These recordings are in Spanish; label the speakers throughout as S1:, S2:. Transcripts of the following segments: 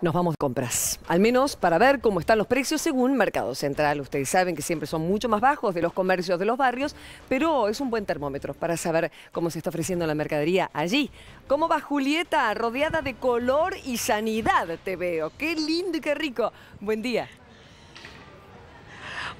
S1: Nos vamos de compras, al menos para ver cómo están los precios según Mercado Central. Ustedes saben que siempre son mucho más bajos de los comercios de los barrios, pero es un buen termómetro para saber cómo se está ofreciendo la mercadería allí. ¿Cómo va Julieta, rodeada de color y sanidad? Te veo. Qué lindo y qué rico. Buen día.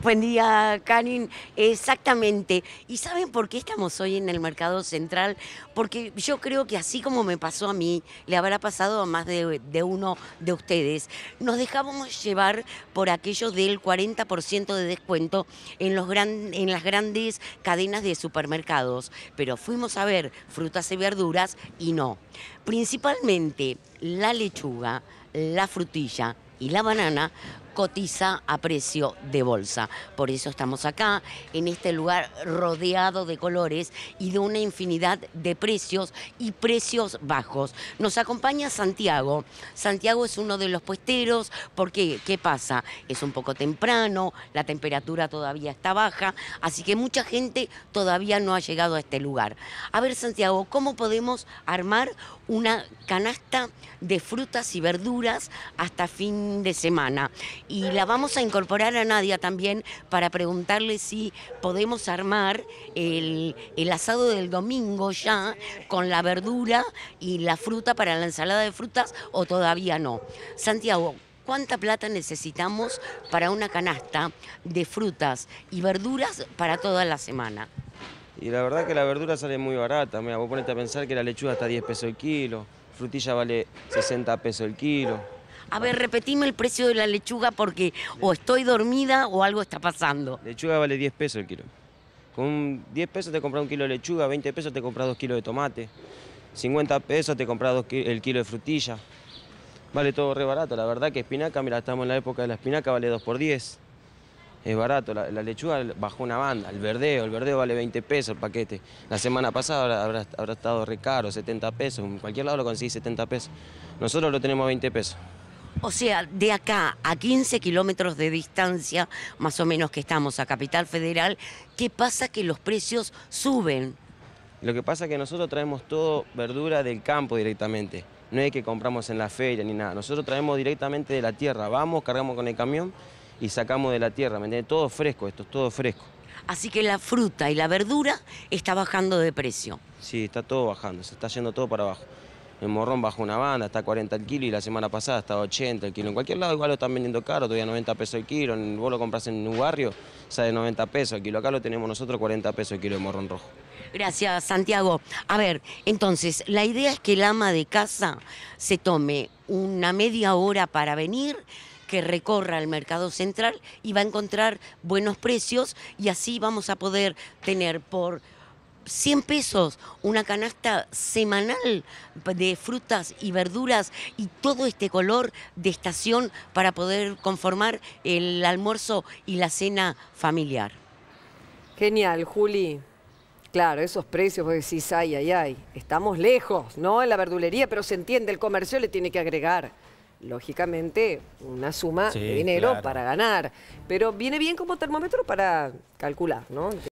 S2: Buen día, Karin. Exactamente. ¿Y saben por qué estamos hoy en el mercado central? Porque yo creo que así como me pasó a mí, le habrá pasado a más de, uno de ustedes, nos dejábamos llevar por aquello del 40% de descuento en, los en las grandes cadenas de supermercados. Pero fuimos a ver frutas y verduras y no. Principalmente la lechuga, la frutilla y la banana cotiza a precio de bolsa. Por eso estamos acá, en este lugar rodeado de colores y de una infinidad de precios y precios bajos. Nos acompaña Santiago. Santiago es uno de los puesteros porque, ¿qué pasa? Es un poco temprano, la temperatura todavía está baja, así que mucha gente todavía no ha llegado a este lugar. A ver, Santiago, ¿cómo podemos armar una canasta de frutas y verduras hasta fin de semana? y la vamos a incorporar a Nadia también para preguntarle si podemos armar el, asado del domingo ya con la verdura y la fruta para la ensalada de frutas o todavía no. Santiago, ¿cuánta plata necesitamos para una canasta de frutas y verduras para toda la semana?
S3: Y la verdad que la verdura sale muy barata. Mira, vos ponete a pensar que la lechuga está a 10 pesos el kilo, frutilla vale 60 pesos el kilo a ver, repetime el precio de la lechuga porque o estoy dormida o algo está pasando. Lechuga vale 10 pesos el kilo. Con 10 pesos te compras un kilo de lechuga, 20 pesos te compras dos kilos de tomate, 50 pesos te compras el kilo de frutilla. Vale todo re barato, la verdad que espinaca, mira, estamos en la época de la espinaca, vale 2 por 10. Es barato, la, lechuga bajó una banda, el verdeo, el verdeo vale 20 pesos el paquete. La semana pasada habrá, habrá estado re caro, 70 pesos, en cualquier lado lo conseguís 70 pesos. Nosotros lo tenemos a 20 pesos.
S2: O sea, de acá a 15 kilómetros de distancia, más o menos que
S3: estamos a Capital Federal, ¿qué pasa que los precios suben? Lo que pasa es que nosotros traemos todo verdura del campo directamente. No es que compramos en la feria ni nada. Nosotros traemos directamente de la tierra. Vamos, cargamos con el camión y sacamos de la tierra. ¿Me entiendes? Todo fresco, esto es todo fresco. Así que la fruta y la verdura está bajando de precio. Sí, está todo bajando, se está yendo todo para abajo. El morrón bajo una banda, está a 40 el kilo y la semana pasada está 80 el kilo. En cualquier lado igual lo están vendiendo caro, todavía 90 pesos el kilo. Vos lo compras en un barrio, sale 90 pesos el kilo. Acá lo tenemos nosotros 40 pesos el kilo de morrón rojo.
S2: Gracias, Santiago. A ver, entonces, la idea es que el ama de casa se tome una media hora para venir, que recorra el mercado central y va a encontrar buenos precios y así vamos a poder tener por 100 pesos una canasta semanal de frutas y verduras y todo este color de estación para poder conformar el almuerzo y la cena familiar.
S1: Genial, Juli. Claro, esos precios, vos decís, ay, ay, ay, estamos lejos, ¿no? En la verdulería, pero se entiende, el comercio le tiene que agregar, lógicamente, una suma de dinero para ganar. Pero viene bien como termómetro para calcular, ¿no?